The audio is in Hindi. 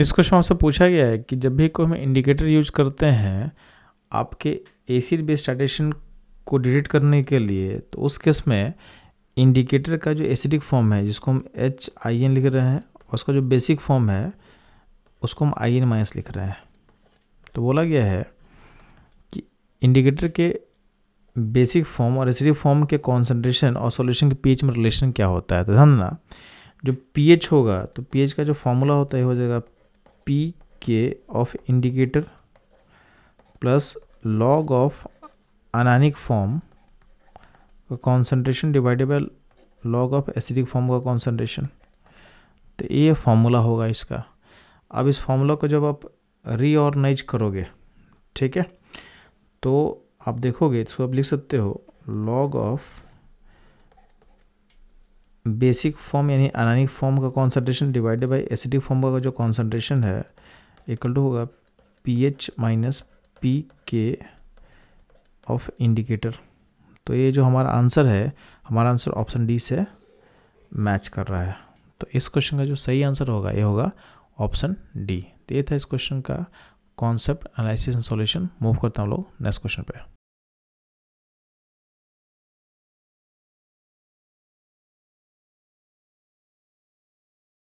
इस क्वेश्चन में आपसे पूछा गया है कि जब भी कोई हम इंडिकेटर यूज करते हैं आपके सी बेस टाइटेशन को डिलीट करने के लिए तो उस केस में इंडिकेटर का जो एसिडिक फॉर्म है जिसको हम एच आई एन लिख रहे हैं और उसका जो बेसिक फॉर्म है उसको हम आई एन माइनस लिख रहे हैं तो बोला गया है कि इंडिकेटर के बेसिक फॉर्म और एसिडिक फॉर्म के कॉन्सेंट्रेशन और सोल्यूशन के पीएच में रिलेशन क्या होता है तो ध्यान ना जो पीएच होगा तो पीएच का जो फॉर्मूला होता है हो जाएगा p K of indicator plus log of anionic form का concentration divided by log of acidic form का कॉन्सेंट्रेशन तो ये फार्मूला होगा इसका अब इस फॉर्मूला को जब आप रीऑर्गनाइज करोगे ठीक है तो आप देखोगे इसको आप लिख सकते हो लॉग ऑफ बेसिक फॉर्म यानी अनानिक फॉर्म का concentration divided by acidic form का जो कॉन्सेंट्रेशन है इक्वल टू होगा p H minus p K of indicator तो ये जो हमारा आंसर है हमारा आंसर ऑप्शन डी से मैच कर रहा है तो इस क्वेश्चन का जो सही आंसर होगा ये होगा ऑप्शन डी तो ये था इस क्वेश्चन का concept analysis and solution move करता हम लोग नेक्स्ट क्वेश्चन पे